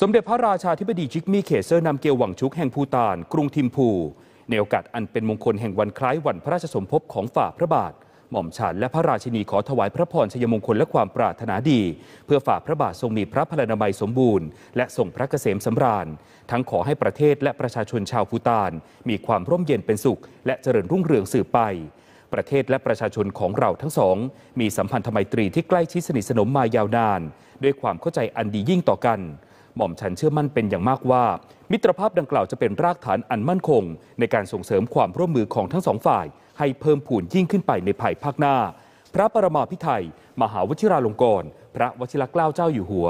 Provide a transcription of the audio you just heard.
สมเด็จพระราชาธิบดีจิกมี่เคเซอร์นำเกียวหวังชุกแห่งพูตาน กรุงทิมพู ในโอกาสอันเป็นมงคลแห่งวันคล้ายวันพระราชสมภพของฝ่าพระบาท หม่อมฉันและพระราชินีขอถวายพระพรชัยมงคลและความปรารถนาดี เพื่อฝ่าพระบาททรงมีพระพลานามัยสมบูรณ์ และทรงพระเกษมสำราญ ทั้งขอให้ประเทศและประชาชนชาวพูตานมีความร่มเย็นเป็นสุข และเจริญรุ่งเรืองสืบไป ประเทศและประชาชนของเราทั้งสอง มีสัมพันธไมตรีที่ใกล้ชิดสนิทสนมมายาวนาน ด้วยความเข้าใจอันดียิ่งต่อกันหม่อมฉันเชื่อมั่นเป็นอย่างมากว่า มิตรภาพดังกล่าวจะเป็นรากฐานอันมั่นคง ในการส่งเสริมความร่วมมือของทั้งสองฝ่าย ให้เพิ่มผูนยิ่งขึ้นไปในภายภาคหน้า พระประมาพิไทย มหาวชิราลงกรณ์พระวชิรเกล้าเจ้าอยู่หัว